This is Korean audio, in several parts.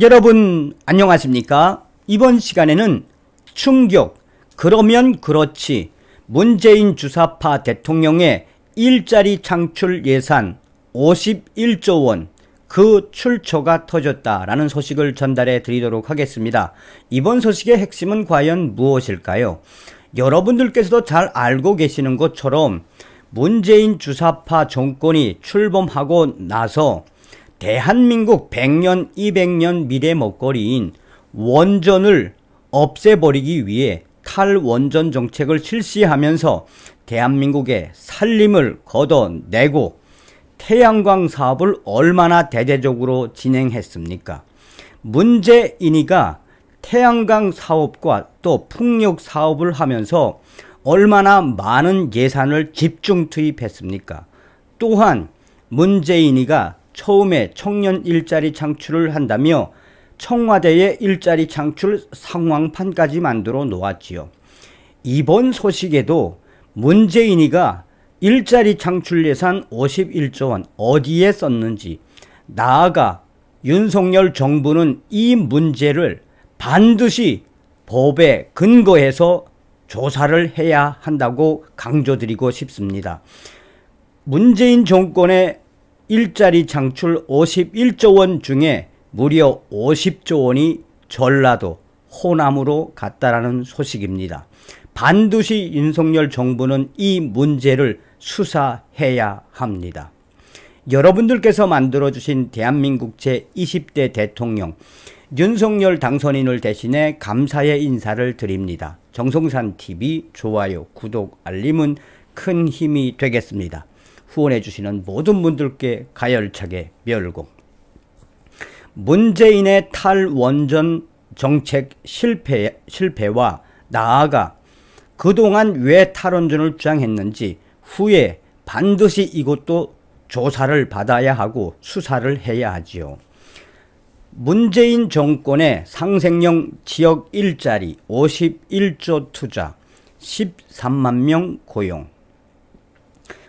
여러분 안녕하십니까? 이번 시간에는 충격, 그러면 그렇지, 문재인 주사파 대통령의 일자리 창출 예산 51조 원, 그 출처가 터졌다라는 소식을 전달해 드리도록 하겠습니다. 이번 소식의 핵심은 과연 무엇일까요? 여러분들께서도 잘 알고 계시는 것처럼 문재인 주사파 정권이 출범하고 나서 대한민국 100년, 200년 미래 먹거리인 원전을 없애버리기 위해 탈원전 정책을 실시하면서 대한민국의 살림을 걷어내고 태양광 사업을 얼마나 대대적으로 진행했습니까? 문재인이가 태양광 사업과 또 풍력 사업을 하면서 얼마나 많은 예산을 집중 투입했습니까? 또한 문재인이가 처음에 청년 일자리 창출을 한다며 청와대의 일자리 창출 상황판까지 만들어 놓았지요. 이번 소식에도 문재인이가 일자리 창출 예산 51조 원 어디에 썼는지 나아가 윤석열 정부는 이 문제를 반드시 법에 근거해서 조사를 해야 한다고 강조드리고 싶습니다. 문재인 정권의 일자리 창출 51조 원 중에 무려 50조 원이 전라도 호남으로 갔다라는 소식입니다. 반드시 윤석열 정부는 이 문제를 수사해야 합니다. 여러분들께서 만들어주신 대한민국 제20대 대통령 윤석열 당선인을 대신해 감사의 인사를 드립니다. 정성산TV 좋아요, 구독, 알림은 큰 힘이 되겠습니다. 후원해 주시는 모든 분들께 가열차게 멸공. 문재인의 탈원전 정책 실패, 실패와 나아가 그동안 왜 탈원전을 주장했는지 후에 반드시 이것도 조사를 받아야 하고 수사를 해야 하지요. 문재인 정권의 상생형 지역 일자리 51조 투자 13만 명 고용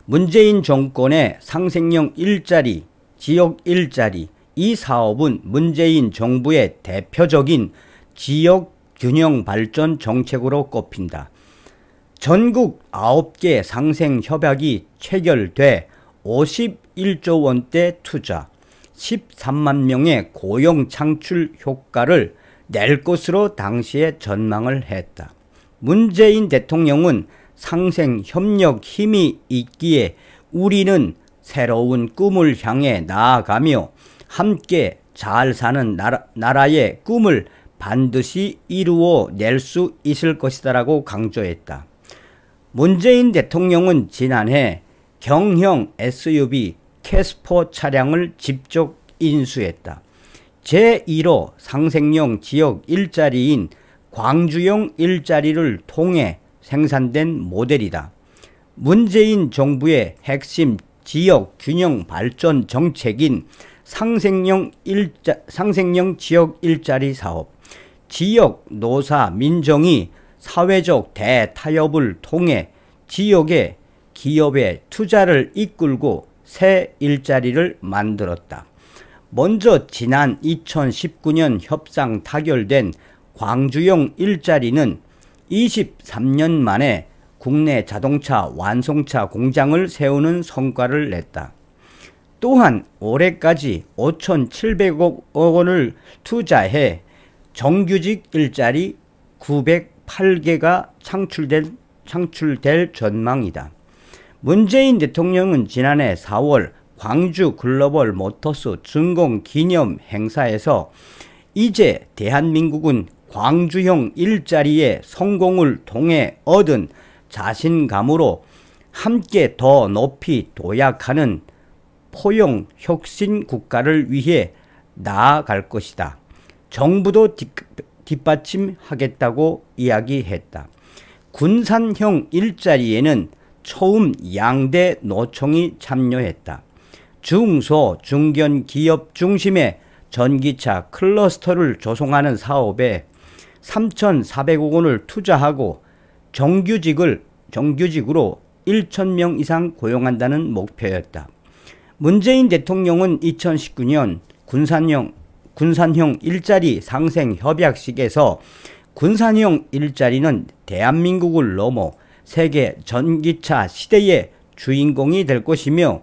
문재인 정권의 상생형 일자리, 지역 일자리, 이 사업은 문재인 정부의 대표적인 지역 균형 발전 정책으로 꼽힌다. 전국 9개 상생 협약이 체결돼 51조 원대 투자, 13만 명의 고용 창출 효과를 낼 것으로 당시에 전망을 했다. 문재인 대통령은 상생, 협력, 힘이 있기에 우리는 새로운 꿈을 향해 나아가며 함께 잘 사는 나라, 나라의 꿈을 반드시 이루어 낼 수 있을 것이다라고 강조했다. 문재인 대통령은 지난해 경형 SUV 캐스퍼 차량을 직접 인수했다. 제1호 상생용 지역 일자리인 광주형 일자리를 통해 생산된 모델이다. 문재인 정부의 핵심 지역 균형 발전 정책인 상생형, 일자, 상생형 지역 일자리 사업, 지역 노사 민정이 사회적 대타협을 통해 지역의 기업의 투자를 이끌고 새 일자리를 만들었다. 먼저 지난 2019년 협상 타결된 광주형 일자리는 23년 만에 국내 자동차 완성차 공장을 세우는 성과를 냈다. 또한 올해까지 5,700억 원을 투자해 정규직 일자리 908개가 창출될, 창출될 전망이다. 문재인 대통령은 지난해 4월 광주 글로벌 모터스 준공 기념 행사에서 이제 대한민국은 광주형 일자리의 성공을 통해 얻은 자신감으로 함께 더 높이 도약하는 포용 혁신 국가를 위해 나아갈 것이다. 정부도 뒷, 받침하겠다고 이야기했다. 군산형 일자리에는 처음 양대 노총이 참여했다. 중소, 중견 기업 중심의 전기차 클러스터를 조성하는 사업에 3,400억 원을 투자하고 정규직을 정규직으로 1,000명 이상 고용한다는 목표였다. 문재인 대통령은 2019년 군산형 군산형 일자리 상생 협약식에서 군산형 일자리는 대한민국을 넘어 세계 전기차 시대의 주인공이 될 것이며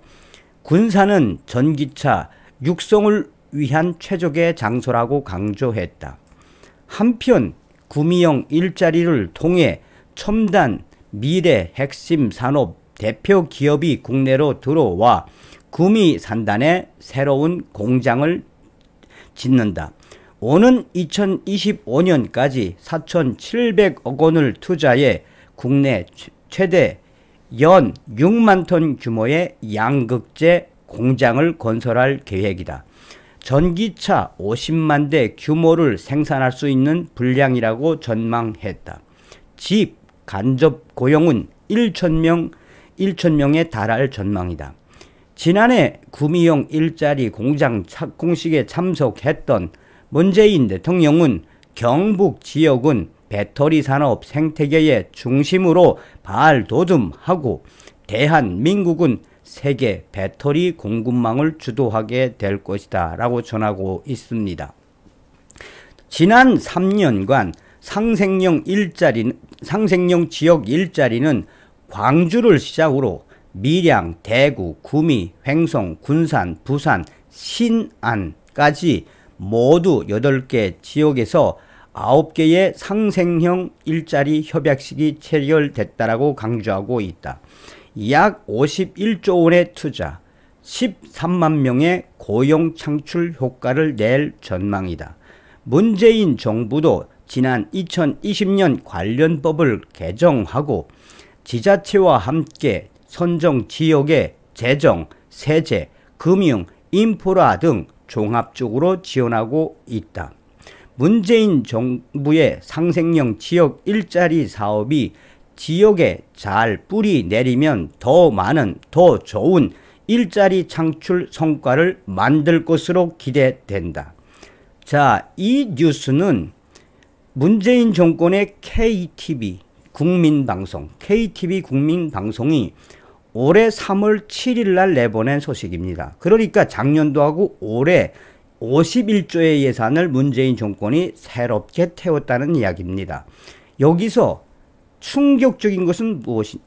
군산은 전기차 육성을 위한 최적의 장소라고 강조했다. 한편 구미형 일자리를 통해 첨단 미래 핵심 산업 대표 기업이 국내로 들어와 구미 산단에 새로운 공장을 짓는다. 오는 2025년까지 4,700억 원을 투자해 국내 최대 연 6만 톤 규모의 양극재 공장을 건설할 계획이다. 전기차 50만 대 규모를 생산할 수 있는 분량이라고 전망했다. 집 간접 고용은 1천 명 1천 명에 달할 전망이다. 지난해 구미용 일자리 공장 착공식에 참석했던 문재인 대통령은 경북 지역은 배터리 산업 생태계의 중심으로 발돋움하고 대한민국은 세계 배터리 공급망을 주도하게 될 것이다 라고 전하고 있습니다. 지난 3년간 상생령 일자리 상생령 지역 일자리는 광주를 시작으로 밀양, 대구, 구미, 횡성, 군산, 부산, 신안까지 모두 8개 지역에서 9개의 상생형 일자리 협약식이 체결됐다라고 강조하고 있다. 약 51조 원의 투자, 13만 명의 고용 창출 효과를 낼 전망이다. 문재인 정부도 지난 2020년 관련법을 개정하고 지자체와 함께 선정 지역의 재정, 세제, 금융, 인프라 등 종합적으로 지원하고 있다. 문재인 정부의 상생형 지역 일자리 사업이 지역에 잘 뿌리 내리면 더 많은, 더 좋은 일자리 창출 성과를 만들 것으로 기대된다. 자, 이 뉴스는 문재인 정권의 KTV, 국민방송, KTV 국민방송이 올해 3월 7일 날 내보낸 소식입니다. 그러니까 작년도 하고 올해 51조의 예산을 문재인 정권이 새롭게 태웠다는 이야기입니다. 여기서 충격적인 것은 무엇이,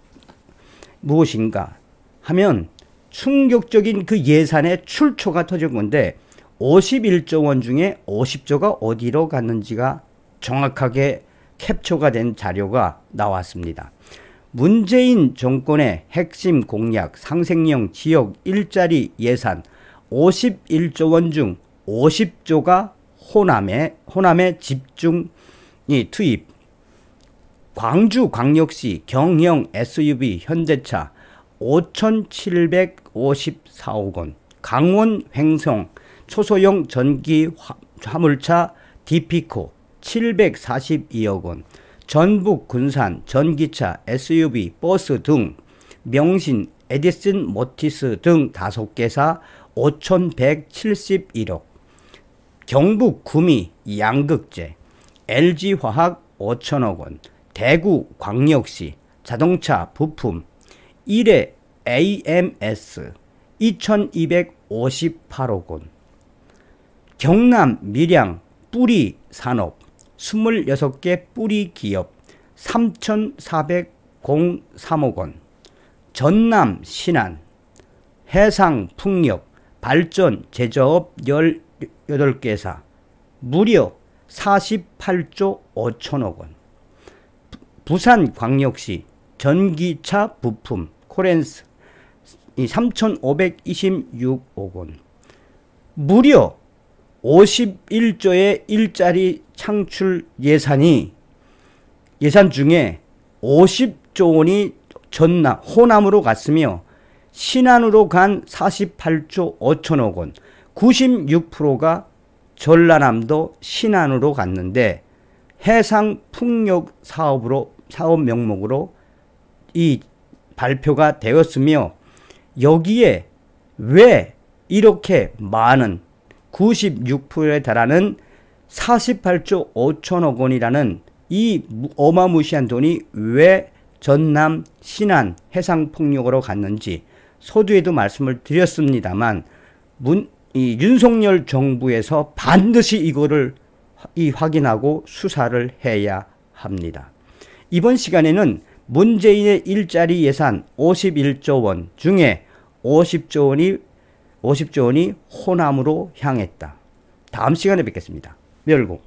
무엇인가 하면 충격적인 그 예산의 출처가 터진 건데 51조 원 중에 50조가 어디로 갔는지가 정확하게 캡처가 된 자료가 나왔습니다. 문재인 정권의 핵심 공약 상생형 지역 일자리 예산 51조 원 중 50조가 호남에 호남에 집중이 투입 광주 광역시 경영 SUV 현대차 5,754억 원, 강원 횡성 초소형 전기 화물차 디피코 742억 원, 전북 군산 전기차 SUV 버스 등 명신 에디슨 모티스 등 다섯 개사 5,171억, 경북 구미 양극재 LG화학 5천억 원, 대구 광역시 자동차 부품 1회 AMS 2258억 원 경남 밀양 뿌리 산업 26개 뿌리 기업 3,403억 원 전남 신안 해상 풍력 발전 제조업 18개사 무려 48조 5천억 원 부산광역시 전기차 부품 코렌스 3,526억 원 무려 51조의 일자리 창출 예산이 예산 중에 50조 원이 전남 호남으로 갔으며 신안으로 간 48조 5천억 원 96%가 전라남도 신안으로 갔는데 해상 풍력 사업으로 사업 명목으로 이 발표가 되었으며 여기에 왜 이렇게 많은 96%에 달하는 48조 5천억 원이라는 이 어마무시한 돈이 왜 전남 신안 해상폭력으로 갔는지 서두에도 말씀을 드렸습니다만 문, 이 윤석열 정부에서 반드시 이거를 이 확인하고 수사를 해야 합니다. 이번 시간에는 문재인의 일자리 예산 51조 원 중에 50조 원이 50조 원이 호남으로 향했다. 다음 시간에 뵙겠습니다. 멸공 네,